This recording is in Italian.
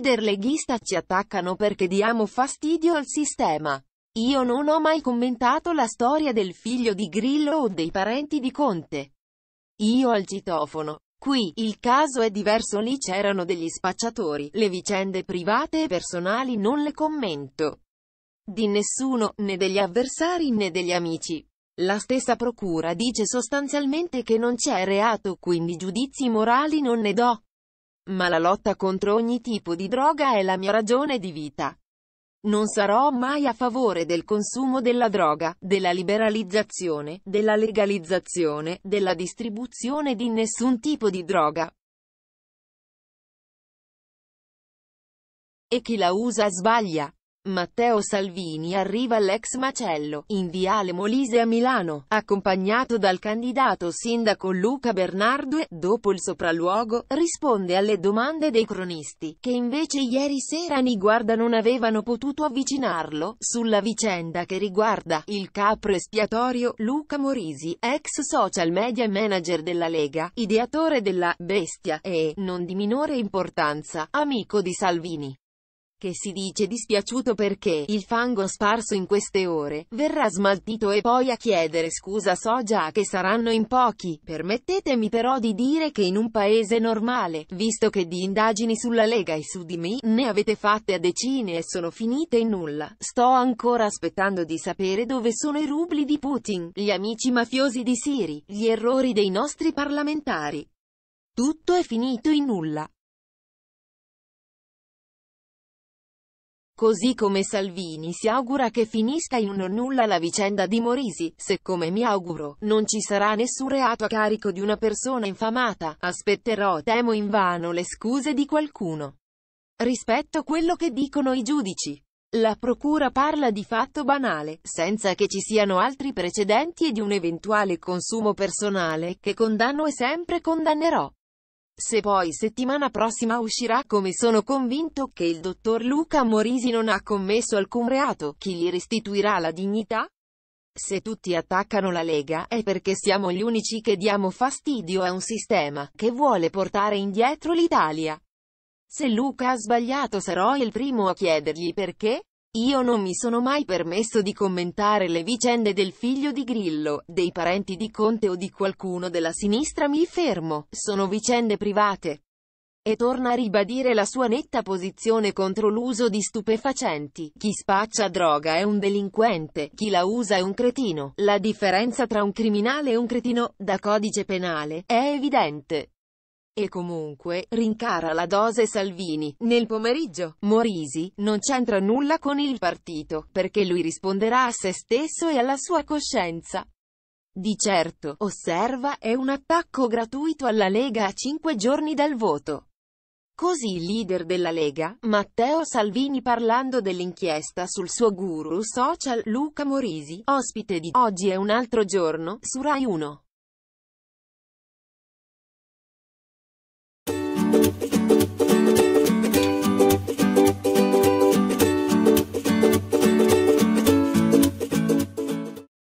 leader leghista ci attaccano perché diamo fastidio al sistema. Io non ho mai commentato la storia del figlio di Grillo o dei parenti di Conte. Io al citofono. Qui, il caso è diverso lì c'erano degli spacciatori, le vicende private e personali non le commento. Di nessuno, né degli avversari né degli amici. La stessa procura dice sostanzialmente che non c'è reato quindi giudizi morali non ne do ma la lotta contro ogni tipo di droga è la mia ragione di vita. Non sarò mai a favore del consumo della droga, della liberalizzazione, della legalizzazione, della distribuzione di nessun tipo di droga. E chi la usa sbaglia. Matteo Salvini arriva all'ex macello, in Viale Molise a Milano, accompagnato dal candidato sindaco Luca Bernardue, dopo il sopralluogo, risponde alle domande dei cronisti, che invece ieri sera ni guarda non avevano potuto avvicinarlo, sulla vicenda che riguarda il capro espiatorio, Luca Morisi, ex social media manager della Lega, ideatore della «Bestia» e, non di minore importanza, amico di Salvini che si dice dispiaciuto perché il fango sparso in queste ore verrà smaltito e poi a chiedere scusa so già che saranno in pochi. Permettetemi però di dire che in un paese normale, visto che di indagini sulla Lega e su di me ne avete fatte a decine e sono finite in nulla, sto ancora aspettando di sapere dove sono i rubli di Putin, gli amici mafiosi di Siri, gli errori dei nostri parlamentari. Tutto è finito in nulla. Così come Salvini si augura che finisca in un nulla la vicenda di Morisi, se come mi auguro, non ci sarà nessun reato a carico di una persona infamata, aspetterò temo invano le scuse di qualcuno. Rispetto quello che dicono i giudici. La procura parla di fatto banale, senza che ci siano altri precedenti e di un eventuale consumo personale, che condanno e sempre condannerò. Se poi settimana prossima uscirà come sono convinto che il dottor Luca Morisi non ha commesso alcun reato, chi gli restituirà la dignità? Se tutti attaccano la Lega è perché siamo gli unici che diamo fastidio a un sistema che vuole portare indietro l'Italia. Se Luca ha sbagliato sarò il primo a chiedergli perché? Io non mi sono mai permesso di commentare le vicende del figlio di Grillo, dei parenti di Conte o di qualcuno della sinistra mi fermo, sono vicende private. E torna a ribadire la sua netta posizione contro l'uso di stupefacenti. Chi spaccia droga è un delinquente, chi la usa è un cretino. La differenza tra un criminale e un cretino, da codice penale, è evidente. E comunque, rincara la dose Salvini. Nel pomeriggio, Morisi, non c'entra nulla con il partito, perché lui risponderà a se stesso e alla sua coscienza. Di certo, osserva, è un attacco gratuito alla Lega a cinque giorni dal voto. Così il leader della Lega, Matteo Salvini parlando dell'inchiesta sul suo guru social Luca Morisi, ospite di Oggi è un altro giorno, su Rai 1.